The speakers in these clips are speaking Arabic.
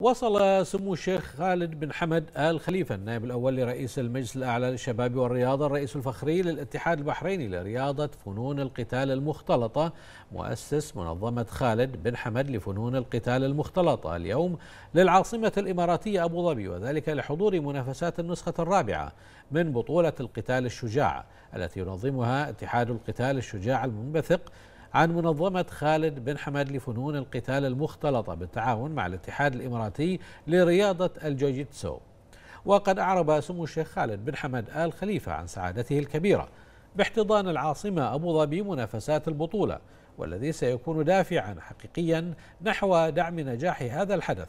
وصل سمو الشيخ خالد بن حمد آل خليفة النائب الأول لرئيس المجلس الأعلى للشباب والرياضة الرئيس الفخري للاتحاد البحريني لرياضة فنون القتال المختلطة مؤسس منظمة خالد بن حمد لفنون القتال المختلطة اليوم للعاصمة الإماراتية أبو ظبي وذلك لحضور منافسات النسخة الرابعة من بطولة القتال الشجاع التي ينظمها اتحاد القتال الشجاع المنبثق عن منظمة خالد بن حمد لفنون القتال المختلطة بالتعاون مع الاتحاد الإماراتي لرياضة الجوجيتسو وقد أعرب سمو الشيخ خالد بن حمد آل خليفة عن سعادته الكبيرة باحتضان العاصمة أبو ظبي منافسات البطولة والذي سيكون دافعا حقيقيا نحو دعم نجاح هذا الحدث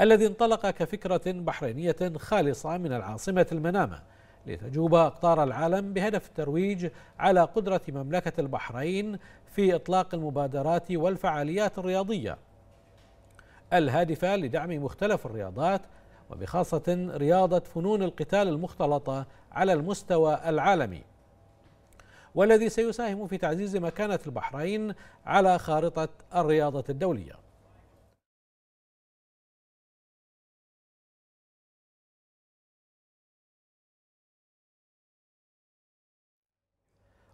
الذي انطلق كفكرة بحرينية خالصة من العاصمة المنامة لتجوب أقطار العالم بهدف الترويج على قدرة مملكة البحرين في إطلاق المبادرات والفعاليات الرياضية الهادفة لدعم مختلف الرياضات وبخاصة رياضة فنون القتال المختلطة على المستوى العالمي والذي سيساهم في تعزيز مكانة البحرين على خارطة الرياضة الدولية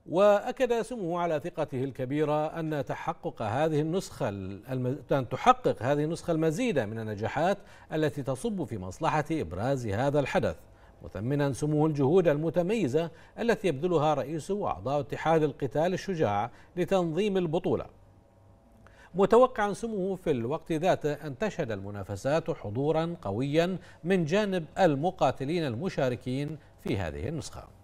وأكد سمو على ثقته الكبيرة أن تحقق هذه النسخة المز... أن تحقق هذه النسخة المزيد من النجاحات التي تصب في مصلحة إبراز هذا الحدث مثمنا سموه الجهود المتميزة التي يبذلها رئيس وأعضاء اتحاد القتال الشجاع لتنظيم البطولة متوقعا سموه في الوقت ذاته أن تشهد المنافسات حضورا قويا من جانب المقاتلين المشاركين في هذه النسخة